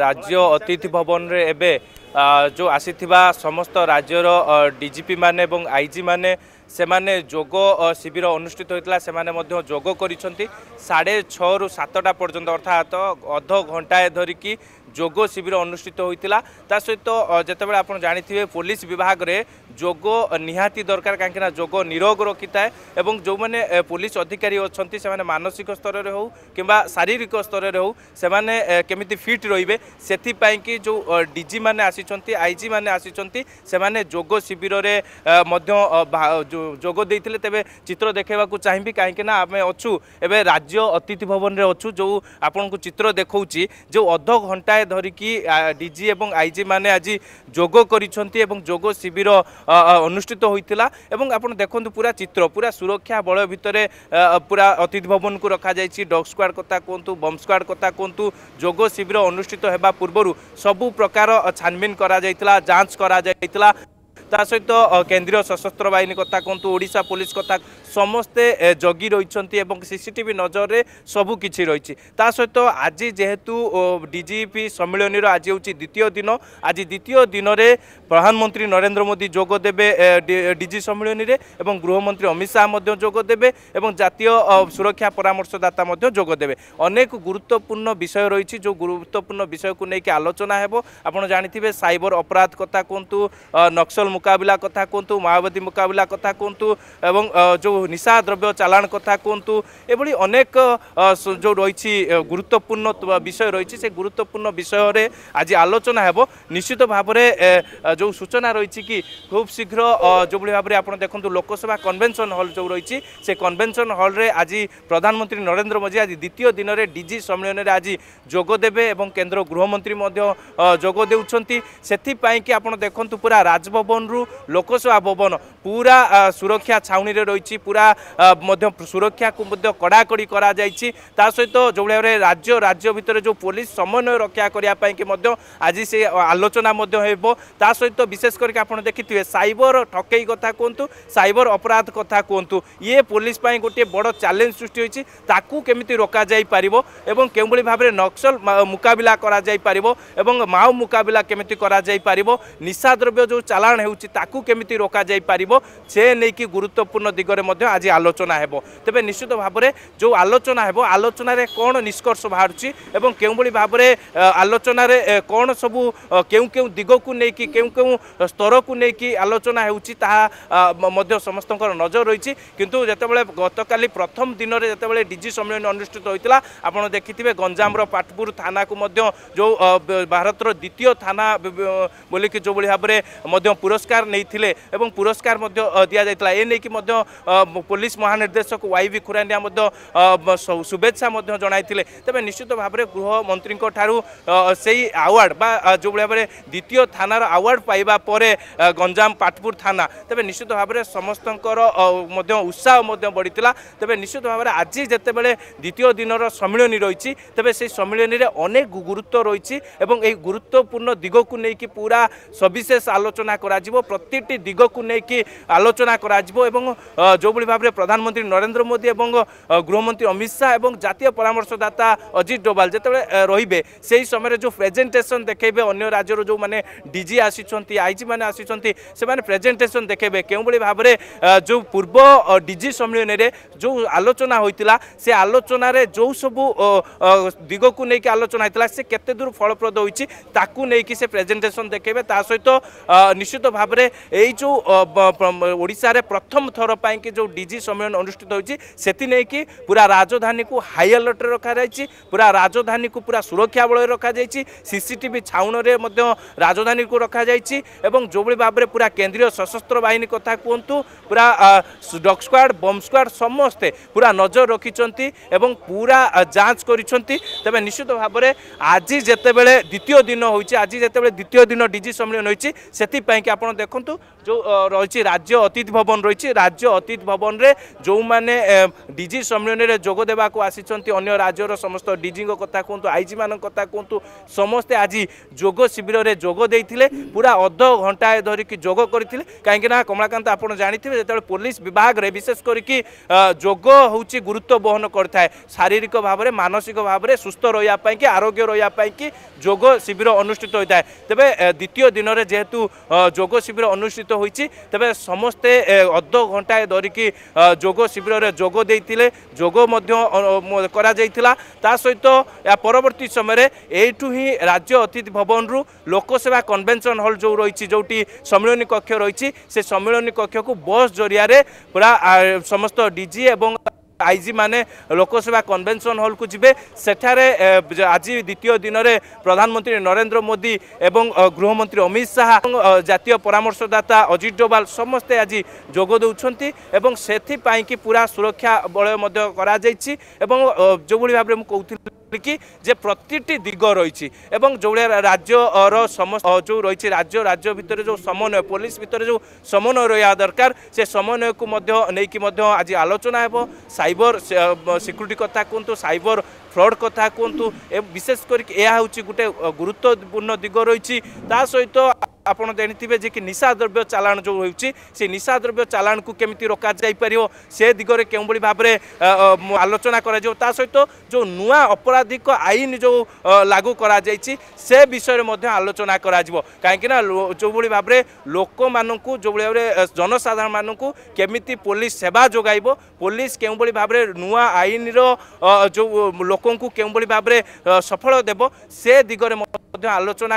ରାଜ୍ୟ ଅତିଥି ଭବନରେ ଏବେ ଯେଉଁ ଆସିଥିବା ସମସ୍ତ ରାଜ୍ୟର ଡିଜିପି ମାନେ ଏବଂ ଆଇଜି ମାନେ ସେମାନେ ଯୋଗ ଶିବିର ଅନୁଷ୍ଠିତ ହୋଇଥିଲା ସେମାନେ ମଧ୍ୟ ଯୋଗ କରିଛନ୍ତି ସାଢ଼େ ଛଅରୁ ସାତଟା ପର୍ଯ୍ୟନ୍ତ ଅର୍ଥାତ୍ ଅଧ ଘଣ୍ଟାଏ ଧରିକି যোগ শিবির অনুষ্ঠিত হয়েছিল তা সহিত যেতবে আপনার জাঁথিবে পুলিশ বিভাগে যোগ নিহতি দরকার কিনা যোগ নিরোগ রকি থাকে এবং যে পুলিশ অধিকারী অনেক সে মানসিক স্তরের হোক কিংবা শারীরিক স্তরের হোক সে কমিটি ফিট রহবে সেপাই কি যে ডিজি মানে আসছেন আইজি মানে আসছেন সে যোগ শিবিরে যোগ দিয়ে তবে চিত্র দেখাইবা চাহিবি কিনা আমি অছু এবে রাজ্য অতিথি ভবন অছু যে আপনার চিত্র দেখছি যে অধ ঘণ্টায় ଘଣ୍ଟାଏ ଧରିକି ଡିଜି ଏବଂ ଆଇଜି ମାନେ ଆଜି ଯୋଗ କରିଛନ୍ତି ଏବଂ ଯୋଗ ଶିବିର ଅନୁଷ୍ଠିତ ହୋଇଥିଲା ଏବଂ ଆପଣ ଦେଖନ୍ତୁ ପୁରା ଚିତ୍ର ପୁରା ସୁରକ୍ଷା ବଳ ଭିତରେ ପୁରା ଅତିଥି ଭବନକୁ ରଖାଯାଇଛି ଡଗ୍ ସ୍କ୍ୱାଡ୍ କଥା କୁହନ୍ତୁ ବମ୍ ସ୍କ୍ୱାଡ୍ କଥା କୁହନ୍ତୁ ଯୋଗ ଶିବିର ଅନୁଷ୍ଠିତ ହେବା ପୂର୍ବରୁ ସବୁ ପ୍ରକାର ଛାନଭିନ କରାଯାଇଥିଲା ଯାଞ୍ଚ କରାଯାଇଥିଲା ତା ସହିତ କେନ୍ଦ୍ରୀୟ ସଶସ୍ତ୍ର ବାହିନୀ କଥା କୁହନ୍ତୁ ଓଡ଼ିଶା ପୋଲିସ କଥା ସମସ୍ତେ ଜଗି ରହିଛନ୍ତି ଏବଂ ସିସିଟିଭି ନଜରରେ ସବୁ କିଛି ରହିଛି ତା ସହିତ ଆଜି ଯେହେତୁ ଡିଜିପି ସମ୍ମିଳନୀର ଆଜି ହେଉଛି ଦ୍ୱିତୀୟ ଦିନ ଆଜି ଦ୍ୱିତୀୟ ଦିନରେ ପ୍ରଧାନମନ୍ତ୍ରୀ ନରେନ୍ଦ୍ର ମୋଦି ଯୋଗ ଦେବେ ଡିଜି ସମ୍ମିଳନୀରେ ଏବଂ ଗୃହମନ୍ତ୍ରୀ ଅମିତ ଶାହା ମଧ୍ୟ ଯୋଗ ଦେବେ ଏବଂ ଜାତୀୟ ସୁରକ୍ଷା ପରାମର୍ଶଦାତା ମଧ୍ୟ ଯୋଗ ଦେବେ ଅନେକ ଗୁରୁତ୍ୱପୂର୍ଣ୍ଣ ବିଷୟ ରହିଛି ଯେଉଁ ଗୁରୁତ୍ୱପୂର୍ଣ୍ଣ ବିଷୟକୁ ନେଇକି ଆଲୋଚନା ହେବ ଆପଣ ଜାଣିଥିବେ ସାଇବର ଅପରାଧ କଥା କୁହନ୍ତୁ ନକ୍ସଲ ମୁକାବିଲା କଥା କୁହନ୍ତୁ ମାଓବାଦୀ ମୁକାବିଲା କଥା କୁହନ୍ତୁ ଏବଂ ଯେଉଁ ନିଶା ଦ୍ରବ୍ୟ ଚାଲାଣ କଥା କୁହନ୍ତୁ ଏଭଳି ଅନେକ ଯେଉଁ ରହିଛି ଗୁରୁତ୍ୱପୂର୍ଣ୍ଣ ବିଷୟ ରହିଛି ସେ ଗୁରୁତ୍ୱପୂର୍ଣ୍ଣ ବିଷୟରେ ଆଜି ଆଲୋଚନା ହେବ ନିଶ୍ଚିତ ଭାବରେ ଯେଉଁ ସୂଚନା ରହିଛି କି ଖୁବ୍ ଶୀଘ୍ର ଯେଉଁଭଳି ଭାବରେ ଆପଣ ଦେଖନ୍ତୁ ଲୋକସଭା କନଭେନସନ୍ ହଲ୍ ଯେଉଁ ରହିଛି ସେ କନଭେନସନ୍ ହଲ୍ରେ ଆଜି ପ୍ରଧାନମନ୍ତ୍ରୀ ନରେନ୍ଦ୍ର ମୋଦି ଆଜି ଦ୍ୱିତୀୟ ଦିନରେ ଡିଜି ସମ୍ମିଳନୀରେ ଆଜି ଯୋଗ ଦେବେ ଏବଂ କେନ୍ଦ୍ର ଗୃହମନ୍ତ୍ରୀ ମଧ୍ୟ ଯୋଗ ଦେଉଛନ୍ତି ସେଥିପାଇଁକି ଆପଣ ଦେଖନ୍ତୁ ପୁରା ରାଜଭବନରୁ ପବନରୁ ଲୋକସଭା ଭବନ ପୁରା ସୁରକ୍ଷା ଛାଉଣିରେ ରହିଛି ପୁରା ମଧ୍ୟ ସୁରକ୍ଷାକୁ ମଧ୍ୟ କଡ଼ାକଡ଼ି କରାଯାଇଛି ତା ସହିତ ଯେଉଁଭଳି ଭାବରେ ରାଜ୍ୟ ରାଜ୍ୟ ଭିତରେ ଯେଉଁ ପୋଲିସ ସମନ୍ୱୟ ରକ୍ଷା କରିବା ପାଇଁକି ମଧ୍ୟ ଆଜି ସେ ଆଲୋଚନା ମଧ୍ୟ ହେବ ତା ସହିତ ବିଶେଷ କରିକି ଆପଣ ଦେଖିଥିବେ ସାଇବର ଠକେଇ କଥା କୁହନ୍ତୁ ସାଇବର ଅପରାଧ କଥା କୁହନ୍ତୁ ଇଏ ପୋଲିସ ପାଇଁ ଗୋଟିଏ ବଡ଼ ଚ୍ୟାଲେଞ୍ଜ ସୃଷ୍ଟି ହୋଇଛି ତାକୁ କେମିତି ରୋକାଯାଇପାରିବ ଏବଂ କେଉଁଭଳି ଭାବରେ ନକ୍ସଲ ମୁକାବିଲା କରାଯାଇପାରିବ ଏବଂ ମାଓ ମୁକାବିଲା କେମିତି କରାଯାଇପାରିବ ନିଶାଦ୍ରବ୍ୟ ଯେଉଁ ଚାଲାଣ ହେଉଛି রয়েছে তাকে কেমিতি রোকাযাইপারিব সে নেই গুরুত্বপূর্ণ দিগরে মধ্যে আজ আলোচনা হব তবে নিশ্চিত ভাবে যে আলোচনা হব আলোচনার কোণ নিষ্কর্ষ বাহুছি এবং কেউভাবে ভাবে আলোচনার কোণ সবু কেউ কেউ দিগক নেই কেউ কেউ স্তরক নেই আলোচনা হচ্ছে তাহা মধ্যে সমস্ত নজর রয়েছে কিন্তু যেতবে গতকাল প্রথম দিনের যেতবে ডিজি সম্মিলনী অনুষ্ঠিত হয়েছিল আপনার দেখিবে গঞ্জামর পাটপুর থানাকু যে ভারতর দ্বিতীয় থানা বলিকি যেভাবে ভাবে পুরস্কার পুরস্কার নিয়ে এবং পুরস্কার দিয়াযাইଥିଲା এ নেই পুলিশ মহানির্দেশক ওয়াই বি খুরানিয়া শুভেচ্ছা জনাই তবে নিশ্চিত ভাবে গৃহমন্ত্রী সেই আওয়ার্ড বা যেভাবে ভাবে দ্বিতীয় থানার আওয়ার্ড পাইবা পরে গঞ্জাম পাটপুর থানা তবে নিশ্চিত ভাবে সমস্ত উৎসাহ বড়ি তবে নিশ্চিত ভাবে আজ যেতবে দ্বিতীয় দিনর সম্মিলনী রয়েছে তবে সেই সম্মিলনী অনেক গুরুত্ব রয়েছে এবং এই গুরুত্বপূর্ণ দিগক নিয়ে পুরা সবিশেষ আলোচনা করা କରାଯିବ ପ୍ରତିଟି ଦିଗକୁ ନେଇକି ଆଲୋଚନା କରାଯିବ ଏବଂ ଯେଉଁଭଳି ଭାବରେ ପ୍ରଧାନମନ୍ତ୍ରୀ ନରେନ୍ଦ୍ର ମୋଦି ଏବଂ ଗୃହମନ୍ତ୍ରୀ ଅମିତ ଶାହା ଏବଂ ଜାତୀୟ ପରାମର୍ଶଦାତା ଅଜିତ ଡୋବାଲ ଯେତେବେଳେ ରହିବେ ସେହି ସମୟରେ ଯେଉଁ ପ୍ରେଜେଣ୍ଟେସନ୍ ଦେଖେଇବେ ଅନ୍ୟ ରାଜ୍ୟରୁ ଯେଉଁମାନେ ଡିଜି ଆସିଛନ୍ତି ଆଇଜି ମାନେ ଆସିଛନ୍ତି ସେମାନେ ପ୍ରେଜେଣ୍ଟେସନ୍ ଦେଖେଇବେ କେଉଁଭଳି ଭାବରେ ଯେଉଁ ପୂର୍ବ ଡିଜି ସମ୍ମିଳନୀରେ ଯେଉଁ ଆଲୋଚନା ହୋଇଥିଲା ସେ ଆଲୋଚନାରେ ଯେଉଁ ସବୁ ଦିଗକୁ ନେଇକି ଆଲୋଚନା ହୋଇଥିଲା ସେ କେତେ ଦୂର ଫଳପ୍ରଦ ହୋଇଛି ତାକୁ ନେଇକି ସେ ପ୍ରେଜେଣ୍ଟେସନ୍ ଦେଖେଇବେ ତା ସହିତ ନିଶ୍ଚିତ ଭାବରେ ଏଇ ଯେଉଁ ଓଡ଼ିଶାରେ ପ୍ରଥମ ଥର ପାଇଁକି ଯେଉଁ ଡିଜି ସମ୍ମିଳନ ଅନୁଷ୍ଠିତ ହୋଇଛି ସେଥି ନେଇକି ପୁରା ରାଜଧାନୀକୁ ହାଇ ଆଲର୍ଟରେ ରଖାଯାଇଛି ପୁରା ରାଜଧାନୀକୁ ପୁରା ସୁରକ୍ଷା ବଳରେ ରଖାଯାଇଛି ସିସିଟିଭି ଛାଉଣରେ ମଧ୍ୟ ରାଜଧାନୀକୁ ରଖାଯାଇଛି ଏବଂ ଯେଉଁଭଳି ଭାବରେ ପୁରା କେନ୍ଦ୍ରୀୟ ସଶସ୍ତ୍ର ବାହିନୀ କଥା କୁହନ୍ତୁ ପୁରା ଡଗ ସ୍କ୍ୱାଡ଼ ବମ୍ ସ୍କ୍ୱାଡ଼ ସମସ୍ତେ ପୁରା ନଜର ରଖିଛନ୍ତି ଏବଂ ପୁରା ଯାଞ୍ଚ କରିଛନ୍ତି ତେବେ ନିଶ୍ଚିତ ଭାବରେ ଆଜି ଯେତେବେଳେ ଦ୍ୱିତୀୟ ଦିନ ହୋଇଛି ଆଜି ଯେତେବେଳେ ଦ୍ୱିତୀୟ ଦିନ ଡିଜି ସମ୍ମିଳନ ହୋଇଛି ସେଥିପାଇଁକି ଆପଣ আপনার দেখুন যে রয়েছে রাজ্য অতীত ভবন রয়েছে রাজ্য অতীত ভবনরে যে ডিজি সম্মিলনীরে যোগ দেওয়া আসিছেন অন্য রাজ্যর সমস্ত ডিজি কথা কুহতু আইজি মান কথা কুহতু সমস্তে আজ যোগ শিবিরে যোগ দিয়ে পুরা অধ ঘণ্টায় ধরিকি যোগ করে কিনা কমলাকান্ত আপনার জাঁথিবে যেত পুলিশ বিভাগের বিশেষ করি যোগ হচ্ছে গুরুত্ব বহন করে থাকে শারীরিক ভাবে মানসিক ভাবে সুস্থ রহবা পাইকি আরোগ্য রহবা পাইকি যোগ শিবির অনুষ্ঠিত হয়ে থাকে তবে দ্বিতীয় দিনের যেহেতু যোগ শিবির অনুষ্ঠিত হয়েছে তবে সমস্তে অর্ধ ঘণ্টায় ধরিকি যোগ শিবিরের যোগ দিয়ে যোগ করা যাই তা সহিত পরবর্তী সময়ে এইটু হি রাজ্য অতিথি ভবনরু লোকসেবা কনভেনশন হল যে রয়েছে যেটি সম্মিলনী কক্ষ রয়েছে সে সম্মিলনী কক্ষকু বস জরিয়া পুরা সমস্ত ডিজি এবং আইজি মানে লোকসভা কনভেনশন হলকু যাবে সেখানে আজ দ্বিতীয় দিনরে প্রধানমন্ত্রী নরেন্দ্র মোদি এবং গৃহমন্ত্রী অমিত শাহা জাতীয় পরামর্শদাতা অজিত ডোভাল সমস্তে আজ যোগ দেউছেন এবং সেপাই পুরা সুরক্ষা বলয় করা যাই এবং যেভাবে ভাবে কৌ কি যে প্রতিটি দিগ রয়েছে এবং যে রাজ্যর সমস্ত যে রয়েছে রাজ্য রাজ্য ভিতরে যে সমন্বয় পুলিশ ভিতরে যে সমন্বয় রহা দরকার সে সমন্বয়কু নেই আজ আলোচনা হব সাইবর সিকুরিটি কথা কুহতু সাইবর ফ্রড কথা কুহতু বিশেষ করি এ হচ্ছে গোটে গুরুত্বপূর্ণ দিগ রয়েছে তা সহ ଆପଣ ଜାଣିଥିବେ ଯେ କି ନିଶାଦ୍ରବ୍ୟ ଚାଲାଣ ଯେଉଁ ହେଉଛି ସେ ନିଶାଦ୍ରବ୍ୟ ଚାଲାଣକୁ କେମିତି ରୋକାଯାଇପାରିବ ସେ ଦିଗରେ କେଉଁଭଳି ଭାବରେ ଆଲୋଚନା କରାଯିବ ତା ସହିତ ଯେଉଁ ନୂଆ ଅପରାଧିକ ଆଇନ ଯେଉଁ ଲାଗୁ କରାଯାଇଛି ସେ ବିଷୟରେ ମଧ୍ୟ ଆଲୋଚନା କରାଯିବ କାହିଁକିନା ଯେଉଁଭଳି ଭାବରେ ଲୋକମାନଙ୍କୁ ଯେଉଁଭଳି ଭାବରେ ଜନସାଧାରଣମାନଙ୍କୁ କେମିତି ପୋଲିସ ସେବା ଯୋଗାଇବ ପୋଲିସ କେଉଁଭଳି ଭାବରେ ନୂଆ ଆଇନର ଯେଉଁ ଲୋକଙ୍କୁ କେଉଁଭଳି ଭାବରେ ସଫଳ ଦେବ ସେ ଦିଗରେ ମଧ୍ୟ ଆଲୋଚନା